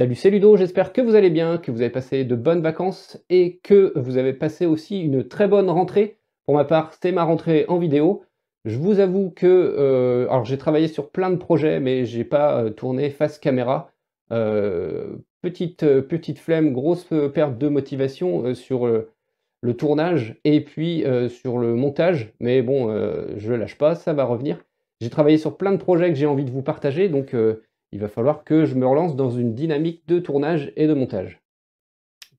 Salut, c'est Ludo, j'espère que vous allez bien, que vous avez passé de bonnes vacances et que vous avez passé aussi une très bonne rentrée. Pour ma part, c'était ma rentrée en vidéo. Je vous avoue que euh, alors j'ai travaillé sur plein de projets, mais j'ai pas euh, tourné face caméra. Euh, petite, petite flemme, grosse perte de motivation sur le tournage et puis sur le montage. Mais bon, je lâche pas, ça va revenir. J'ai travaillé sur plein de projets que j'ai envie de vous partager, donc il va falloir que je me relance dans une dynamique de tournage et de montage.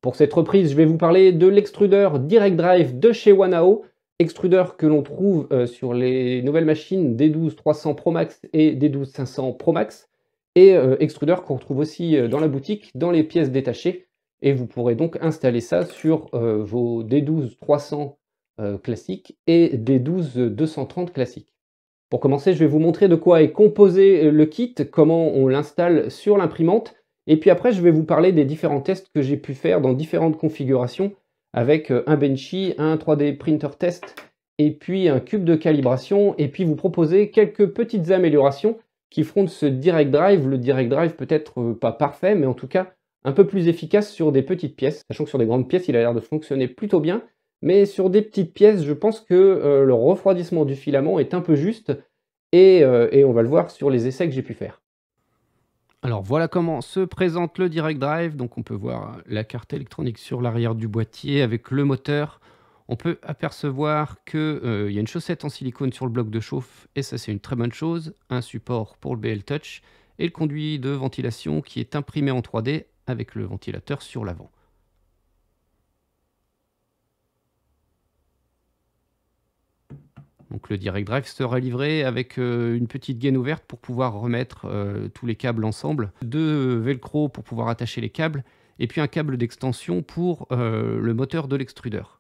Pour cette reprise, je vais vous parler de l'extrudeur Direct Drive de chez Wanao, extrudeur que l'on trouve euh, sur les nouvelles machines D12 300 Pro Max et D12 500 Pro Max, et euh, extrudeur qu'on retrouve aussi euh, dans la boutique dans les pièces détachées, et vous pourrez donc installer ça sur vos D12 300 classiques et D12 230 classiques. Pour commencer, je vais vous montrer de quoi est composé euh, le kit, comment on l'installe sur l'imprimante, et puis après je vais vous parler des différents tests que j'ai pu faire dans différentes configurations avec euh, un Benchy, un 3D Printer Test, et puis un cube de calibration, et puis vous proposer quelques petites améliorations qui feront de ce Direct Drive, le Direct Drive peut-être euh, pas parfait, mais en tout cas un peu plus efficace sur des petites pièces, sachant que sur des grandes pièces il a l'air de fonctionner plutôt bien, mais sur des petites pièces, je pense que euh, le refroidissement du filament est un peu juste, euh, et, on va le voir sur les essais que j'ai pu faire. Alors voilà comment se présente le Direct Drive. Donc on peut voir euh, la carte électronique sur l'arrière du boîtier avec le moteur. On peut apercevoir qu'il y a une chaussette en silicone sur le bloc de chauffe, et ça c'est une très bonne chose. Un support pour le BL Touch et le conduit de ventilation qui est imprimé en 3D avec le ventilateur sur l'avant. Donc le Direct Drive sera livré avec euh, une petite gaine ouverte pour pouvoir remettre euh, tous les câbles ensemble, deux velcro pour pouvoir attacher les câbles, et puis un câble d'extension pour euh, le moteur de l'extrudeur.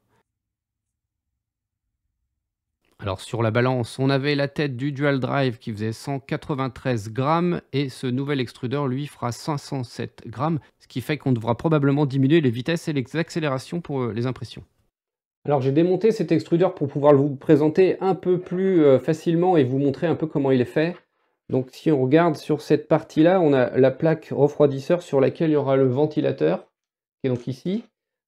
Alors sur la balance, on avait la tête du Dual Drive qui faisait 193 grammes et ce nouvel extrudeur lui fera 507 grammes, ce qui fait qu'on devra probablement diminuer les vitesses et les accélérations pour les impressions. Alors j'ai démonté cet extrudeur pour pouvoir vous présenter un peu plus euh, facilement et vous montrer un peu comment il est fait. Donc si on regarde sur cette partie-là, on a la plaque refroidisseur sur laquelle il y aura le ventilateur, qui est donc ici,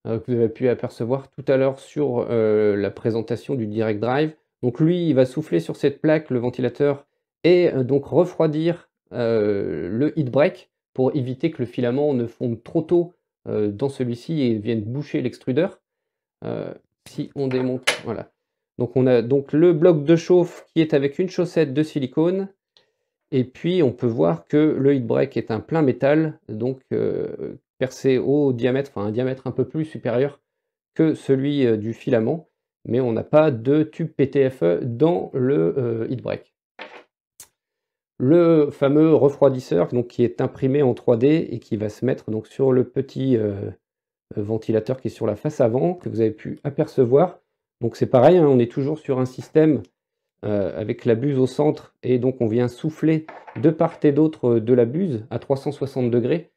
euh, que vous avez pu apercevoir tout à l'heure sur euh, la présentation du Direct Drive. Donc lui, il va souffler sur cette plaque, le ventilateur, et donc refroidir le heat break pour éviter que le filament ne fonde trop tôt dans celui-ci et vienne boucher l'extrudeur si on démonte. Voilà. Donc on a donc le bloc de chauffe qui est avec une chaussette de silicone. Et puis on peut voir que le heat break est un plein métal, donc euh, percé au diamètre, enfin un diamètre un peu plus supérieur que celui euh, du filament, mais on n'a pas de tube PTFE dans le heatbreak. Euh, heat break. Le fameux refroidisseur donc, qui est imprimé en 3D et qui va se mettre donc, sur le petit euh, ventilateur qui est sur la face avant que vous avez pu apercevoir. Donc c'est pareil, hein, on est toujours sur un système euh, avec la buse au centre et donc on vient souffler de part et d'autre euh, de la buse à 360 degrés,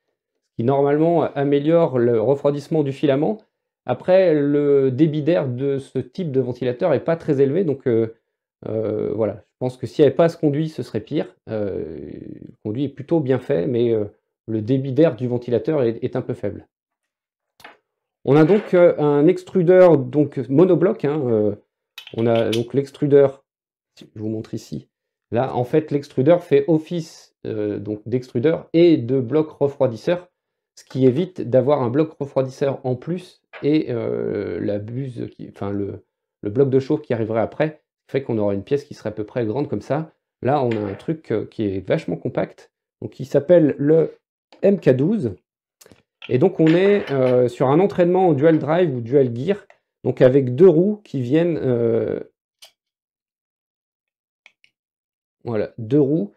qui normalement améliore le refroidissement du filament. Après, le débit d'air de ce type de ventilateur n'est pas très élevé, donc voilà, je pense que s'il n'y avait pas ce conduit, ce serait pire. le conduit est plutôt bien fait, mais le débit d'air du ventilateur est, un peu faible. On a donc euh, un extrudeur donc monobloc. Hein, euh, on a donc l'extrudeur, je vous montre ici. Là, en fait, l'extrudeur fait office euh, donc d'extrudeur et de bloc refroidisseur, ce qui évite d'avoir un bloc refroidisseur en plus et la buse, qui, enfin le, bloc de chauffe qui arriverait après, fait qu'on aura une pièce qui serait à peu près grande comme ça. Là, on a un truc qui est vachement compact, donc qui s'appelle le MK12. Et donc on est euh, sur un entraînement en dual drive ou dual gear, donc avec deux roues qui viennent... Euh, deux roues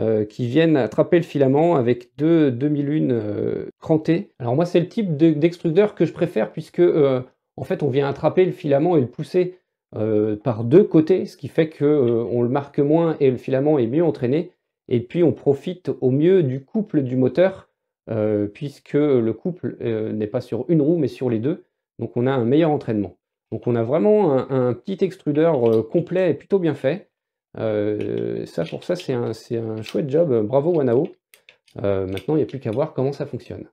euh, qui viennent attraper le filament avec deux demi-lunes crantées. Alors moi c'est le type d'extrudeur que je préfère puisque en fait on vient attraper le filament et le pousser par deux côtés, ce qui fait qu'on le marque moins et le filament est mieux entraîné. Et puis on profite au mieux du couple du moteur euh, puisque le couple euh, n'est pas sur une roue, mais sur les deux. Donc on a un meilleur entraînement. Donc on a vraiment un, petit extrudeur euh, complet et plutôt bien fait. ça pour ça c'est un, un, chouette job, bravo Wanao. maintenant il n'y a plus qu'à voir comment ça fonctionne.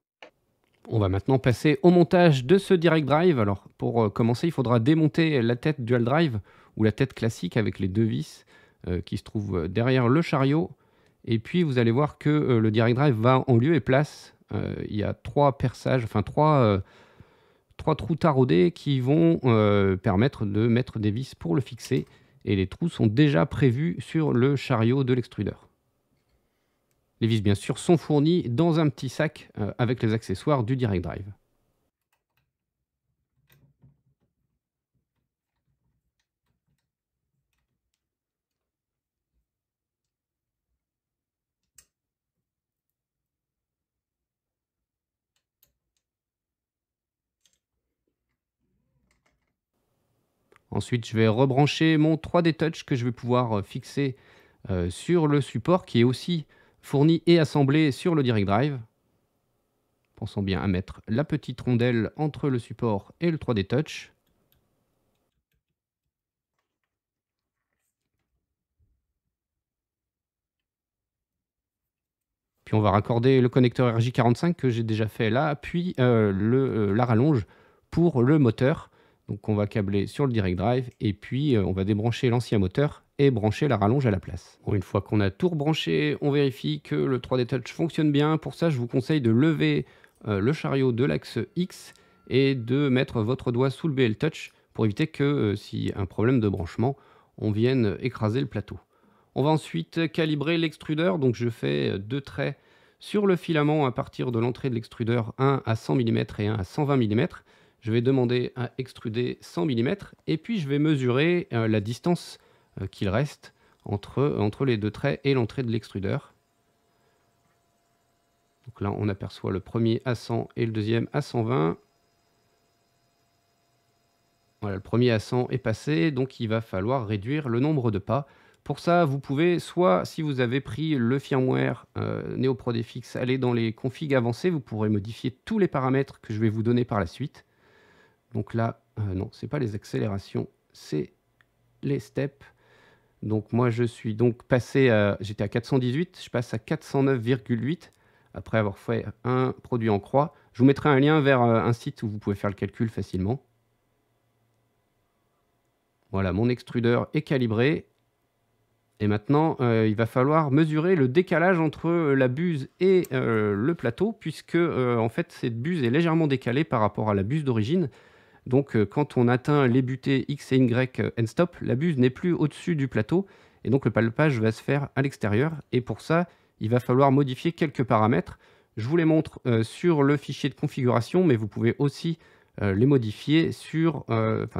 On va maintenant passer au montage de ce direct drive. Alors pour commencer il faudra démonter la tête dual drive ou la tête classique avec les deux vis qui se trouvent derrière le chariot et puis, vous allez voir que euh, le Direct Drive va en lieu et place. Euh, il y a trois perçages, enfin trois, euh, trois trous taraudés qui vont permettre de mettre des vis pour le fixer. Et les trous sont déjà prévus sur le chariot de l'extrudeur. Les vis, bien sûr, sont fournies dans un petit sac avec les accessoires du Direct Drive. Ensuite, je vais rebrancher mon 3D Touch que je vais pouvoir euh, fixer euh, sur le support qui est aussi fourni et assemblé sur le Direct Drive. Pensons bien à mettre la petite rondelle entre le support et le 3D Touch. Puis on va raccorder le connecteur RJ45 que j'ai déjà fait là, puis euh, le, la rallonge pour le moteur. Donc on va câbler sur le direct drive et puis euh, on va débrancher l'ancien moteur et brancher la rallonge à la place. une fois qu'on a tout rebranché, on vérifie que le 3D Touch fonctionne bien. Pour ça, je vous conseille de lever euh, le chariot de l'axe X et de mettre votre doigt sous le BL Touch pour éviter que euh, si un problème de branchement, on vienne écraser le plateau. On va ensuite calibrer l'extrudeur, donc je fais deux traits sur le filament à partir de l'entrée de l'extrudeur, un à 100 mm et un à 120 mm je vais demander à extruder 100 mm et puis je vais mesurer euh, la distance euh, qu'il reste entre, entre les deux traits et l'entrée de l'extrudeur. Donc là, on aperçoit le premier à 100 et le deuxième à 120. Voilà, le premier à 100 est passé, donc il va falloir réduire le nombre de pas. Pour ça, vous pouvez soit, si vous avez pris le firmware euh, NeoProDFX, aller dans les configs avancées, vous pourrez modifier tous les paramètres que je vais vous donner par la suite. Donc là, euh, non, non, n'est pas les accélérations, c'est les steps. Donc moi, je suis donc passé, à, j'étais à 418, je passe à 409,8 après avoir fait un produit en croix. Je vous mettrai un lien vers euh, un site où vous pouvez faire le calcul facilement. Voilà, mon extrudeur est calibré. Et maintenant, euh, il va falloir mesurer le décalage entre la buse et le plateau, puisque en fait cette buse est légèrement décalée par rapport à la buse d'origine. Donc euh, quand on atteint les butées X et Y euh, end stop, la buse n'est plus au-dessus du plateau et donc le palpage va se faire à l'extérieur. Et pour ça, il va falloir modifier quelques paramètres. Je vous les montre euh, sur le fichier de configuration, mais vous pouvez aussi les modifier sur,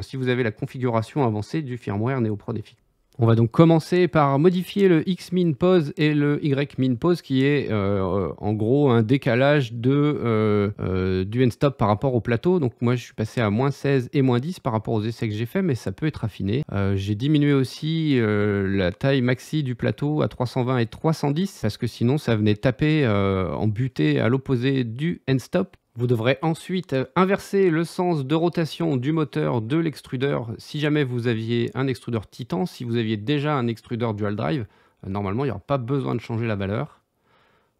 si vous avez la configuration avancée du firmware NeoProdeFX. On va donc commencer par modifier le X min pose et le Y min pause qui est euh, en gros un décalage de, euh, euh, du end stop par rapport au plateau. Donc moi je suis passé à moins 16 et moins 10 par rapport aux essais que j'ai fait mais ça peut être affiné. j'ai diminué aussi la taille maxi du plateau à 320 et 310 parce que sinon ça venait taper en butée à l'opposé du end stop vous devrez ensuite inverser le sens de rotation du moteur de l'extrudeur si jamais vous aviez un extrudeur Titan. Si vous aviez déjà un extrudeur Dual Drive, euh, normalement il n'y aura pas besoin de changer la valeur.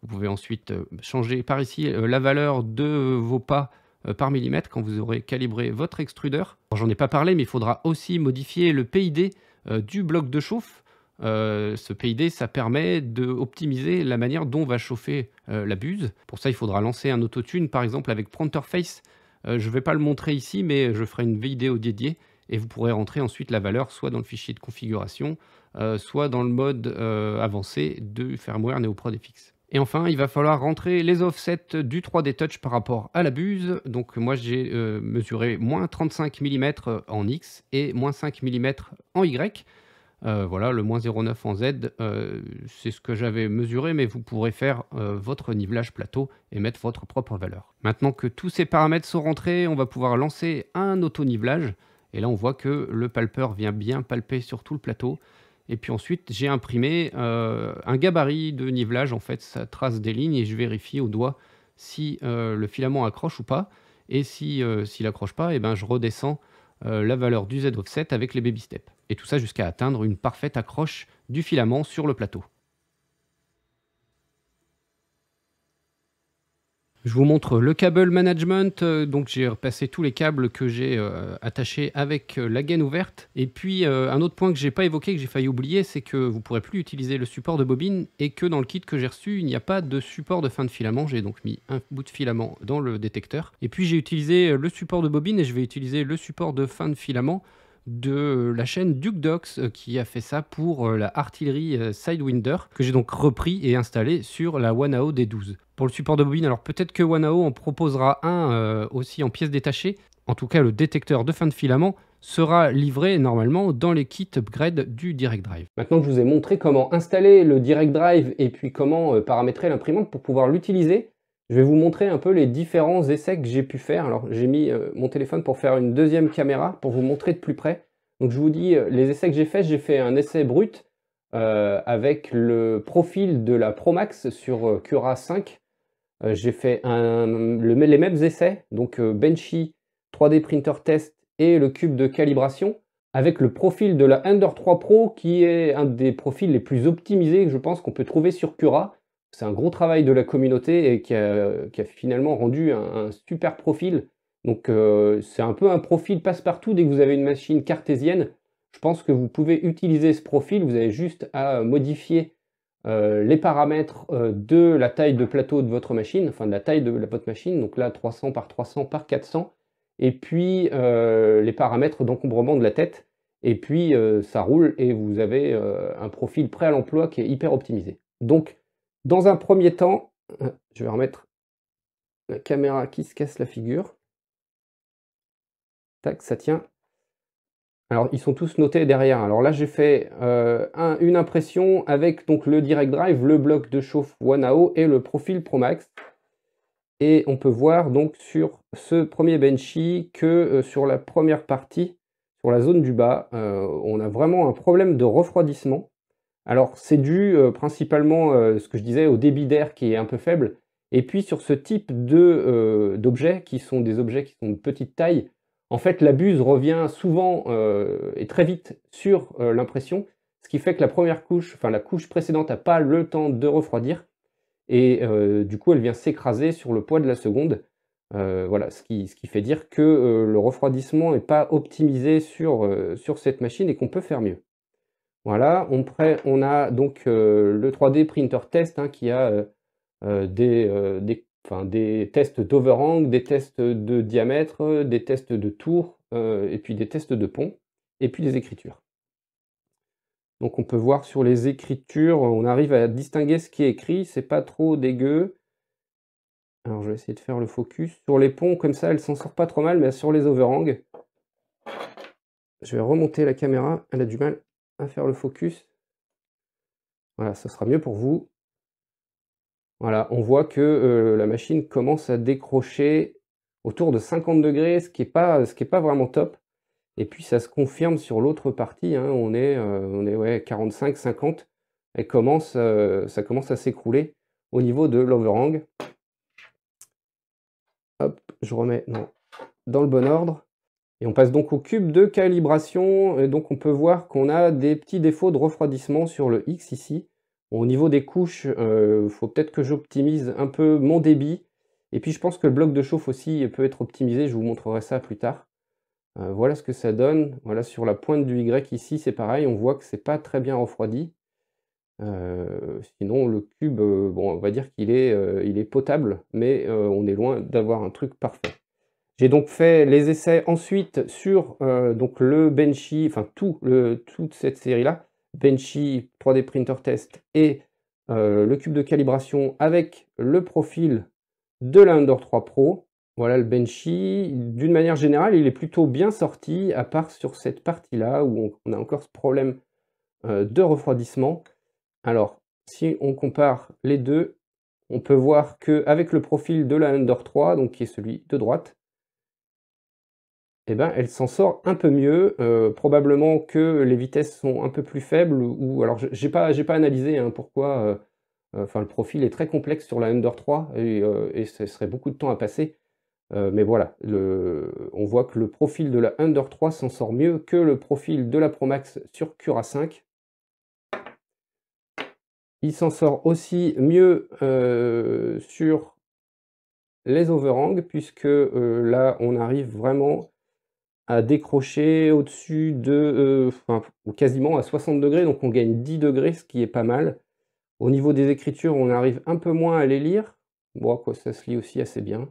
Vous pouvez ensuite euh, changer par ici euh, la valeur de vos pas par millimètre quand vous aurez calibré votre extrudeur. J'en ai pas parlé mais il faudra aussi modifier le PID du bloc de chauffe euh, ce PID, ça permet d'optimiser la manière dont va chauffer euh, la buse. Pour ça, il faudra lancer un autotune, par exemple avec Printerface. Euh, je ne vais pas le montrer ici, mais je ferai une vidéo dédiée et vous pourrez rentrer ensuite la valeur soit dans le fichier de configuration, soit dans le mode avancé du firmware NeoProd FX. Et enfin, il va falloir rentrer les offsets du 3D Touch par rapport à la buse. Donc moi, j'ai mesuré moins 35 mm en X et moins 5 mm en Y. Euh, voilà, le moins 0,9 en Z, euh, c'est ce que j'avais mesuré, mais vous pourrez faire euh, votre nivelage plateau et mettre votre propre valeur. Maintenant que tous ces paramètres sont rentrés, on va pouvoir lancer un auto-nivelage. Et là, on voit que le palpeur vient bien palper sur tout le plateau. Et puis ensuite, j'ai imprimé un gabarit de nivelage. En fait, ça trace des lignes et je vérifie au doigt si le filament accroche ou pas. Et si s'il accroche pas, et eh ben, je redescends euh, la valeur du Z offset avec les baby steps. Et tout ça jusqu'à atteindre une parfaite accroche du filament sur le plateau. Je vous montre le câble management. Euh, donc j'ai repassé tous les câbles que j'ai euh, attachés avec euh, la gaine ouverte. Et puis un autre point que j'ai pas évoqué, que j'ai failli oublier, c'est que vous pourrez plus utiliser le support de bobine et que dans le kit que j'ai reçu, il n'y a pas de support de fin de filament. J'ai donc mis un bout de filament dans le détecteur. Et puis j'ai utilisé le support de bobine et je vais utiliser le support de fin de filament de euh, la chaîne Duke Docs euh, qui a fait ça pour euh, la artillerie Sidewinder que j'ai donc repris et installé sur la Wanao D12. Pour le support de bobine, alors peut-être que Wanao en proposera un aussi en pièces détachées. En tout cas, le détecteur de fin de filament sera livré normalement dans les kits upgrade du Direct Drive. Maintenant je vous ai montré comment installer le Direct Drive et puis comment paramétrer l'imprimante pour pouvoir l'utiliser, je vais vous montrer un peu les différents essais que j'ai pu faire. Alors j'ai mis euh, mon téléphone pour faire une deuxième caméra pour vous montrer de plus près. Donc je vous dis, euh, les essais que j'ai faits, j'ai fait un essai brut euh, avec le profil de la Promax sur Cura 5. j'ai fait les mêmes essais, donc Benchy 3D Printer Test et le cube de calibration avec le profil de la Ender 3 Pro qui est un des profils les plus optimisés que je pense qu'on peut trouver sur Cura c'est un gros travail de la communauté et qui a, finalement rendu un, super profil. Donc euh, c'est un peu un profil passe-partout. Dès que vous avez une machine cartésienne, je pense que vous pouvez utiliser ce profil. Vous avez juste à modifier euh, les paramètres euh, de la taille de plateau de votre machine, enfin de la taille de la, votre machine, donc là 300 par 300 par 400, et puis les paramètres d'encombrement de la tête, et puis ça roule et vous avez un profil prêt à l'emploi qui est hyper optimisé. Donc dans un premier temps, euh, je vais remettre la caméra qui se casse la figure. Tac, ça tient. Alors, ils sont tous notés derrière. Alors là, j'ai fait euh, une impression avec donc le Direct Drive, le bloc de chauffe Oneao et le profil Pro Max. Et on peut voir donc sur ce premier Benchy que euh, sur la première partie, sur la zone du bas, on a vraiment un problème de refroidissement. Alors c'est dû euh, principalement, euh, ce que je disais, au débit d'air qui est un peu faible, et puis sur ce type euh, d'objets, qui sont des objets qui sont de petite taille, en fait la buse revient souvent et très vite sur l'impression, ce qui fait que la première couche, enfin la couche précédente n'a pas le temps de refroidir, et du coup elle vient s'écraser sur le poids de la seconde, voilà, ce qui, fait dire que le refroidissement n'est pas optimisé sur, sur cette machine et qu'on peut faire mieux. Voilà, on, a donc euh, le 3D Printer Test hein, qui a euh, euh, des, tests d'overhang, des tests de diamètre, des tests de tour, et puis des tests de pont, et puis des écritures. Donc on peut voir sur les écritures, on arrive à distinguer ce qui est écrit, c'est pas trop dégueu. Alors je vais essayer de faire le focus. Sur les ponts, comme ça, elle s'en sort pas trop mal, mais sur les overhangs, je vais remonter la caméra, elle a du mal à faire le focus. Voilà, ce sera mieux pour vous. Voilà, on voit que euh, la machine commence à décrocher autour de 50 degrés, ce qui n'est pas, ce qui est pas vraiment top. Et puis ça se confirme sur l'autre partie, hein. on est, euh, on est ouais, 45-50, et commence, euh, ça commence à s'écrouler au niveau de l'overhang. Hop, je remets non, dans le bon ordre. Et on passe donc au cube de calibration, et donc on peut voir qu'on a des petits défauts de refroidissement sur le X ici. au niveau des couches, il euh, faut peut-être que j'optimise un peu mon débit. Et puis je pense que le bloc de chauffe aussi peut être optimisé, je vous montrerai ça plus tard. Euh, voilà ce que ça donne. Voilà sur la pointe du Y ici, c'est pareil, on voit que c'est pas très bien refroidi. Euh, sinon le cube, bon, on va dire qu'il est, est potable, mais on est loin d'avoir un truc parfait. J'ai donc fait les essais ensuite sur euh, donc le Benchy, enfin tout le, toute cette série-là, Benchy 3D Printer Test et euh, le cube de calibration avec le profil de l'Outdoor 3 Pro. Voilà le Benchy. D'une manière générale, il est plutôt bien sorti, à part sur cette partie-là où on, a encore ce problème euh, de refroidissement. Alors, si on compare les deux, on peut voir qu'avec le profil de la Under 3, donc qui est celui de droite, eh ben, elle s'en sort un peu mieux, euh, probablement que les vitesses sont un peu plus faibles, ou alors j'ai pas, pas analysé hein, pourquoi, euh, euh, enfin le profil est très complexe sur la Under 3, et, ce serait beaucoup de temps à passer, mais voilà, on voit que le profil de la Under 3 s'en sort mieux que le profil de la Promax sur Cura 5, il s'en sort aussi mieux sur les overhangs, puisque là on arrive vraiment décrocher au-dessus de, euh, quasiment à 60 degrés, donc on gagne 10 degrés, ce qui est pas mal. Au niveau des écritures, on arrive un peu moins à les lire. Bon, quoi, ça se lit aussi assez bien.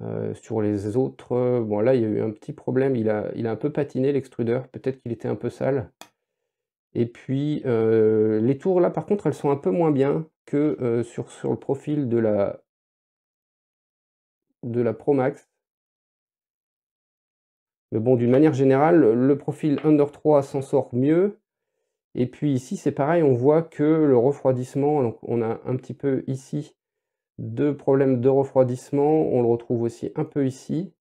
Euh, sur les autres, euh, bon là, il y a eu un petit problème. Il a, il a un peu patiné l'extrudeur. Peut-être qu'il était un peu sale. Et puis, les tours, là, par contre, elles sont un peu moins bien que sur, sur le profil de la, de la promax mais bon, d'une manière générale, le profil Under 3 s'en sort mieux. Et puis ici, c'est pareil, on voit que le refroidissement, on a un petit peu ici deux problèmes de refroidissement. On le retrouve aussi un peu ici.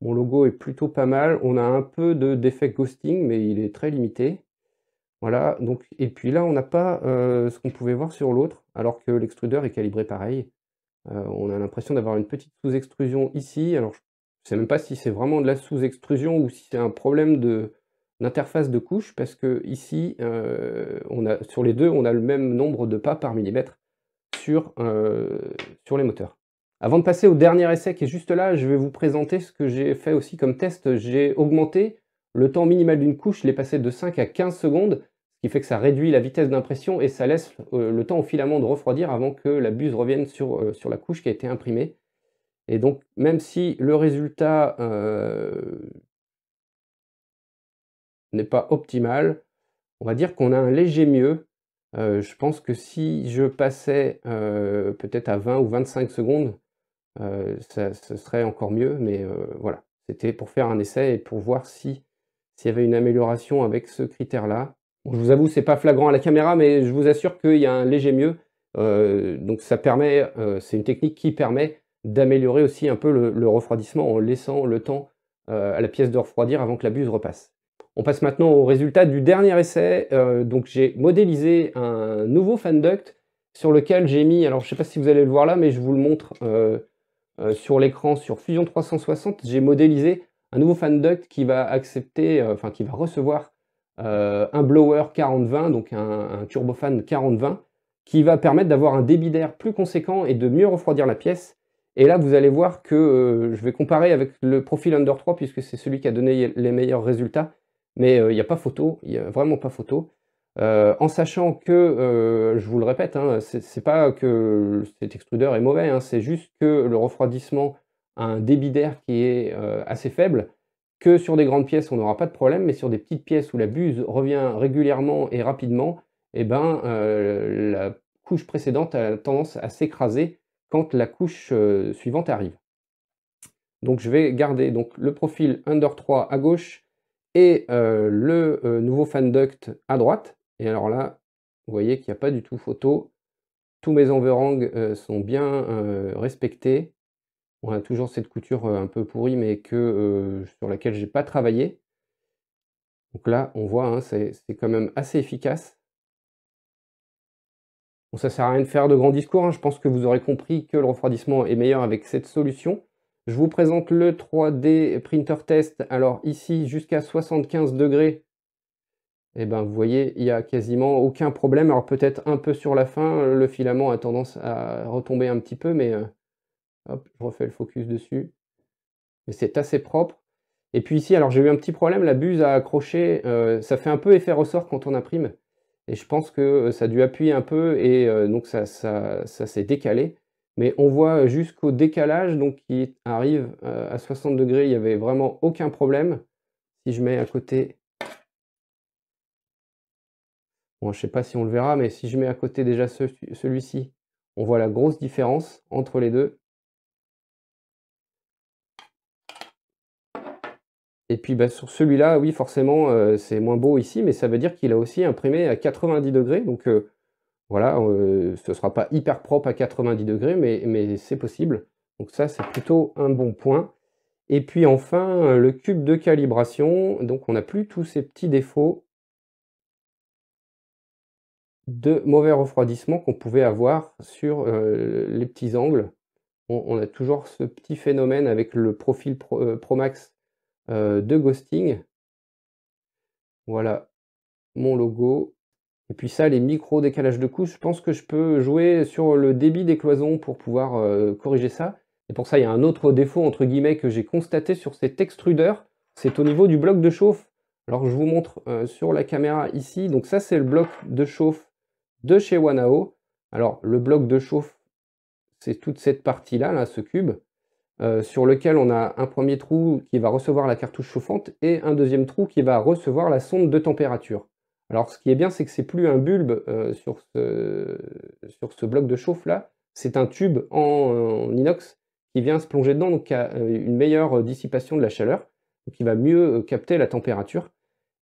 Mon logo est plutôt pas mal. On a un peu de de, ghosting, mais il est très limité. Voilà, donc, et puis là, on n'a pas euh, ce qu'on pouvait voir sur l'autre, alors que l'extrudeur est calibré pareil. Euh, on a l'impression d'avoir une petite sous-extrusion ici. Alors, je je ne sais même pas si c'est vraiment de la sous-extrusion ou si c'est un problème d'interface de couche parce que ici euh, on a sur les deux on a le même nombre de pas par millimètre sur, euh, sur les moteurs. Avant de passer au dernier essai qui est juste là, je vais vous présenter ce que j'ai fait aussi comme test. J'ai augmenté le temps minimal d'une couche, je l'ai passé de 5 à 15 secondes, ce qui fait que ça réduit la vitesse d'impression et ça laisse euh, le temps au filament de refroidir avant que la buse revienne sur, sur la couche qui a été imprimée. Et donc, même si le résultat n'est pas optimal, on va dire qu'on a un léger mieux. je pense que si je passais peut-être à 20 ou 25 secondes, ce serait encore mieux. Mais voilà, c'était pour faire un essai et pour voir si s'il y avait une amélioration avec ce critère-là. je vous avoue, ce n'est pas flagrant à la caméra, mais je vous assure qu'il y a un léger mieux. donc ça permet, c'est une technique qui permet d'améliorer aussi un peu le, refroidissement en laissant le temps euh, à la pièce de refroidir avant que la buse repasse. On passe maintenant au résultat du dernier essai. Euh, donc j'ai modélisé un nouveau fan duct sur lequel j'ai mis, alors je ne sais pas si vous allez le voir là, mais je vous le montre euh, sur l'écran sur Fusion 360, j'ai modélisé un nouveau fan duct qui va accepter, enfin qui va recevoir un blower 4020, donc un, un turbofan 4020, qui va permettre d'avoir un débit d'air plus conséquent et de mieux refroidir la pièce et là, vous allez voir que euh, je vais comparer avec le profil Under 3 puisque c'est celui qui a donné les meilleurs résultats. Mais euh, il n'y a pas photo, il n'y a vraiment pas photo. Euh, en sachant que, je vous le répète, hein, ce c'est pas que cet extrudeur est mauvais, hein, c'est juste que le refroidissement a un débit d'air qui est assez faible, que sur des grandes pièces on n'aura pas de problème, mais sur des petites pièces où la buse revient régulièrement et rapidement, et eh ben, la couche précédente a tendance à s'écraser quand la couche euh, suivante arrive. Donc je vais garder donc, le profil under 3 à gauche et euh, le euh, nouveau fan duct à droite. Et alors là, vous voyez qu'il n'y a pas du tout photo. Tous mes overhangs sont bien respectés. On a toujours cette couture un peu pourrie, mais que, sur laquelle j'ai pas travaillé. Donc là, on voit, hein, c'est quand même assez efficace. Bon, ça sert à rien de faire de grands discours, hein. je pense que vous aurez compris que le refroidissement est meilleur avec cette solution. Je vous présente le 3D Printer Test. Alors ici, jusqu'à 75 degrés, et eh ben, vous voyez, il n'y a quasiment aucun problème. Alors peut-être un peu sur la fin, le filament a tendance à retomber un petit peu, mais euh, je refais le focus dessus. Mais c'est assez propre. Et puis ici, alors j'ai eu un petit problème, la buse a accroché, euh, ça fait un peu effet ressort quand on imprime. Et je pense que euh, ça a dû appuyer un peu et euh, donc ça, ça, ça s'est décalé. Mais on voit jusqu'au décalage, donc qui arrive euh, à 60 degrés, il n'y avait vraiment aucun problème. Si je mets à côté... Bon, je ne sais pas si on le verra, mais si je mets à côté déjà celui-ci, on voit la grosse différence entre les deux. Et puis bah, sur celui-là, oui, forcément, euh, c'est moins beau ici, mais ça veut dire qu'il a aussi imprimé à 90 degrés. Donc euh, voilà, euh, ce ne sera pas hyper propre à 90 degrés, mais, c'est possible. Donc ça, c'est plutôt un bon point. Et puis enfin, le cube de calibration. Donc on n'a plus tous ces petits défauts de mauvais refroidissement qu'on pouvait avoir sur les petits angles. On, a toujours ce petit phénomène avec le profil Pro, Promax euh, de ghosting. Voilà mon logo. Et puis ça, les micro décalages de couche, je pense que je peux jouer sur le débit des cloisons pour pouvoir euh, corriger ça. Et pour ça, il y a un autre défaut, entre guillemets, que j'ai constaté sur cet extrudeur, c'est au niveau du bloc de chauffe. Alors je vous montre euh, sur la caméra ici, donc ça c'est le bloc de chauffe de chez Wanao. Alors le bloc de chauffe, c'est toute cette partie-là, là, ce cube. Euh, sur lequel on a un premier trou qui va recevoir la cartouche chauffante et un deuxième trou qui va recevoir la sonde de température. Alors ce qui est bien, c'est que c'est plus un bulbe euh, sur, ce, bloc de chauffe là, c'est un tube en, inox qui vient se plonger dedans, donc qui a euh, une meilleure dissipation de la chaleur, qui va mieux capter la température.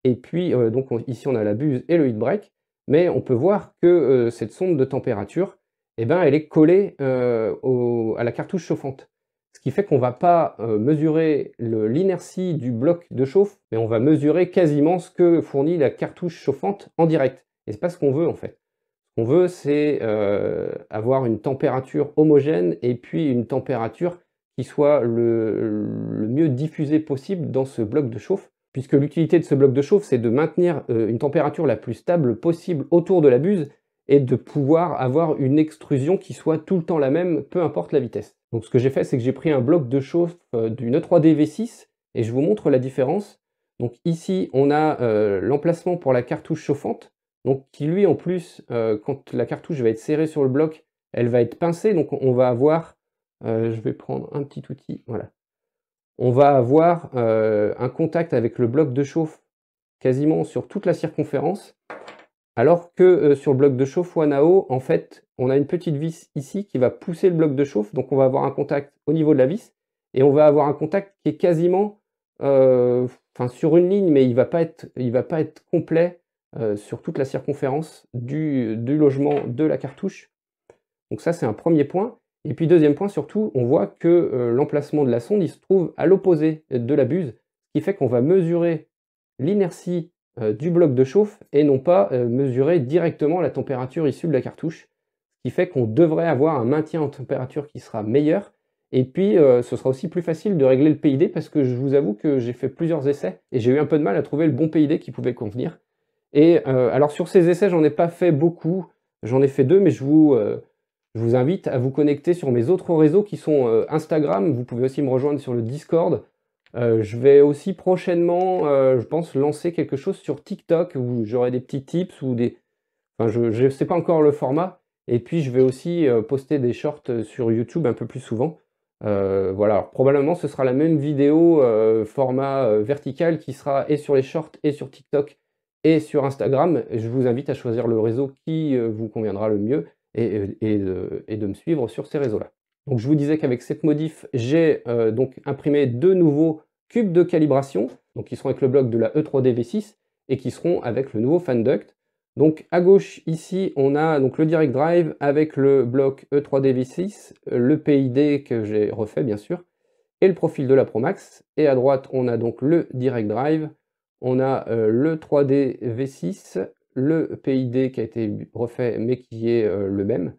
Et puis donc ici on a la buse et le heat break, mais on peut voir que cette sonde de température, eh ben, elle est collée à la cartouche chauffante. Ce qui fait qu'on ne va pas euh, mesurer l'inertie du bloc de chauffe, mais on va mesurer quasiment ce que fournit la cartouche chauffante en direct. Et n'est pas ce qu'on veut en fait. Ce qu'on veut, c'est euh, avoir une température homogène et puis une température qui soit le, mieux diffusée possible dans ce bloc de chauffe, puisque l'utilité de ce bloc de chauffe, c'est de maintenir euh, une température la plus stable possible autour de la buse et de pouvoir avoir une extrusion qui soit tout le temps la même, peu importe la vitesse. Donc ce que j'ai fait, c'est que j'ai pris un bloc de chauffe euh, d'une 3D e V6 et je vous montre la différence. Donc ici, on a euh, l'emplacement pour la cartouche chauffante, donc qui lui en plus, euh, quand la cartouche va être serrée sur le bloc, elle va être pincée, donc on va avoir, je vais prendre un petit outil, voilà. On va avoir un contact avec le bloc de chauffe quasiment sur toute la circonférence. Alors que euh, sur le bloc de chauffe Wanao, en fait, on a une petite vis ici qui va pousser le bloc de chauffe, donc on va avoir un contact au niveau de la vis, et on va avoir un contact qui est quasiment euh, sur une ligne, mais il ne va, pas être, complet euh, sur toute la circonférence du, logement de la cartouche. Donc ça, c'est un premier point. Et puis deuxième point, surtout, on voit que l'emplacement de la sonde, se trouve à l'opposé de la buse, ce qui fait qu'on va mesurer l'inertie euh, du bloc de chauffe et non pas euh, mesurer directement la température issue de la cartouche, ce qui fait qu'on devrait avoir un maintien en température qui sera meilleur. Et puis, euh, ce sera aussi plus facile de régler le PID parce que je vous avoue que j'ai fait plusieurs essais et j'ai eu un peu de mal à trouver le bon PID qui pouvait convenir. Et alors sur ces essais, j'en ai pas fait beaucoup, j'en ai fait deux, mais je vous, invite à vous connecter sur mes autres réseaux qui sont Instagram, vous pouvez aussi me rejoindre sur le Discord, euh, je vais aussi prochainement, euh, je pense, lancer quelque chose sur TikTok où j'aurai des petits tips ou des. Enfin, je ne sais pas encore le format. Et puis, je vais aussi euh, poster des shorts sur YouTube un peu plus souvent. voilà, probablement ce sera la même vidéo format vertical qui sera et sur les shorts et sur TikTok et sur Instagram. Je vous invite à choisir le réseau qui vous conviendra le mieux et de me suivre sur ces réseaux-là. Donc je vous disais qu'avec cette modif, j'ai euh, donc imprimé deux nouveaux cubes de calibration, donc qui seront avec le bloc de la E3D V6 et qui seront avec le nouveau fan duct. Donc à gauche ici, on a donc le direct drive avec le bloc E3D V6, le PID que j'ai refait bien sûr, et le profil de la Promax. Et à droite, on a donc le direct drive, on a euh, le 3D V6, le PID qui a été refait mais qui est euh, le même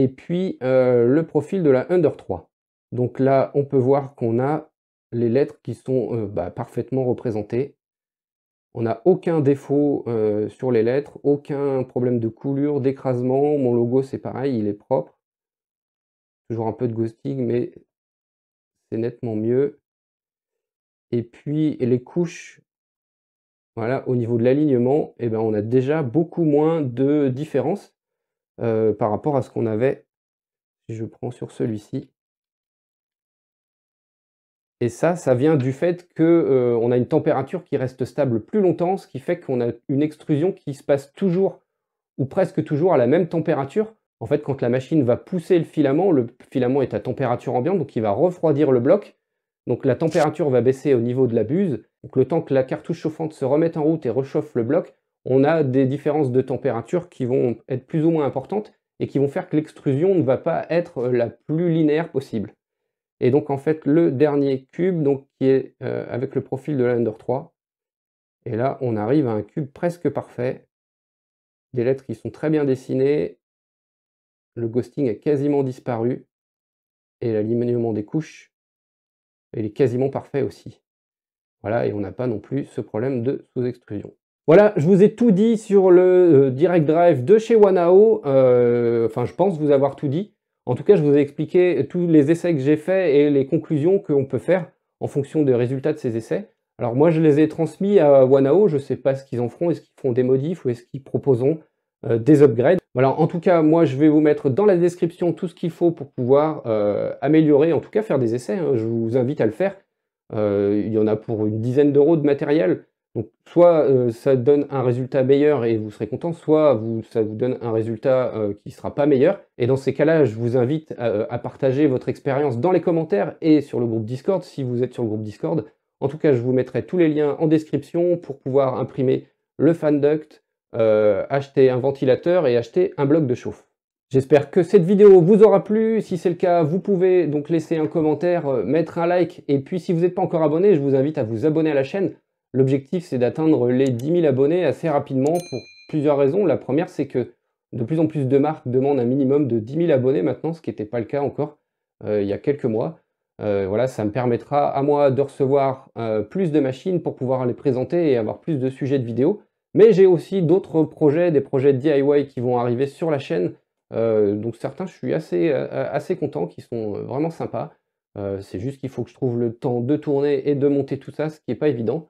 et puis euh, le profil de la under 3. Donc là, on peut voir qu'on a les lettres qui sont euh, bah, parfaitement représentées. On n'a aucun défaut euh, sur les lettres, aucun problème de coulure, d'écrasement. Mon logo, c'est pareil, il est propre. Toujours un peu de ghosting, mais c'est nettement mieux. Et puis les couches, voilà, au niveau de l'alignement, eh ben, on a déjà beaucoup moins de différences. Euh, par rapport à ce qu'on avait. si Je prends sur celui-ci. Et ça, ça vient du fait qu'on euh, a une température qui reste stable plus longtemps, ce qui fait qu'on a une extrusion qui se passe toujours ou presque toujours à la même température. En fait, quand la machine va pousser le filament, le filament est à température ambiante, donc il va refroidir le bloc. Donc la température va baisser au niveau de la buse. Donc le temps que la cartouche chauffante se remette en route et rechauffe le bloc, on a des différences de température qui vont être plus ou moins importantes et qui vont faire que l'extrusion ne va pas être euh, la plus linéaire possible. Et donc en fait le dernier cube donc, qui est euh, avec le profil de la 3, et là on arrive à un cube presque parfait, des lettres qui sont très bien dessinées, le ghosting a quasiment disparu, et l'alignement des couches, il est quasiment parfait aussi. Voilà, et on n'a pas non plus ce problème de sous-extrusion. Voilà, je vous ai tout dit sur le euh, direct drive de chez Wanao. Euh, enfin, je pense vous avoir tout dit. En tout cas, je vous ai expliqué tous les essais que j'ai faits et les conclusions qu'on peut faire en fonction des résultats de ces essais. Alors moi, je les ai transmis à Wanao. Je ne sais pas ce qu'ils en feront. Est-ce qu'ils font des modifs ou est-ce qu'ils proposeront euh, des upgrades Voilà, en tout cas, moi, je vais vous mettre dans la description tout ce qu'il faut pour pouvoir améliorer, en tout cas faire des essais. Hein. Je vous invite à le faire. il y en a pour une dizaine d'euros de matériel. Donc soit euh, ça donne un résultat meilleur et vous serez content, soit ça vous donne un résultat euh, qui ne sera pas meilleur. Et dans ces cas-là, je vous invite euh, à, partager votre expérience dans les commentaires et sur le groupe Discord si vous êtes sur le groupe Discord. En tout cas, je vous mettrai tous les liens en description pour pouvoir imprimer le fanduct, duct, acheter un ventilateur et acheter un bloc de chauffe. J'espère que cette vidéo vous aura plu. Si c'est le cas, vous pouvez donc laisser un commentaire, mettre un like. Et puis si vous n'êtes pas encore abonné, je vous invite à vous abonner à la chaîne L'objectif, c'est d'atteindre les 10 000 abonnés assez rapidement pour plusieurs raisons. La première, c'est que de plus en plus de marques demandent un minimum de 10 000 abonnés maintenant, ce qui n'était pas le cas encore euh, il y a quelques mois. Euh, voilà, ça me permettra à moi de recevoir euh, plus de machines pour pouvoir les présenter et avoir plus de sujets de vidéos. Mais j'ai aussi d'autres projets, des projets de DIY qui vont arriver sur la chaîne. donc certains, je suis assez, assez content, qui sont vraiment sympas. c'est juste qu'il faut que je trouve le temps de tourner et de monter tout ça, ce qui n'est pas évident.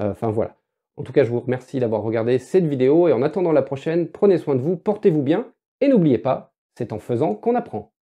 Euh, enfin voilà. En tout cas, je vous remercie d'avoir regardé cette vidéo et en attendant la prochaine, prenez soin de vous, portez-vous bien et n'oubliez pas, c'est en faisant qu'on apprend.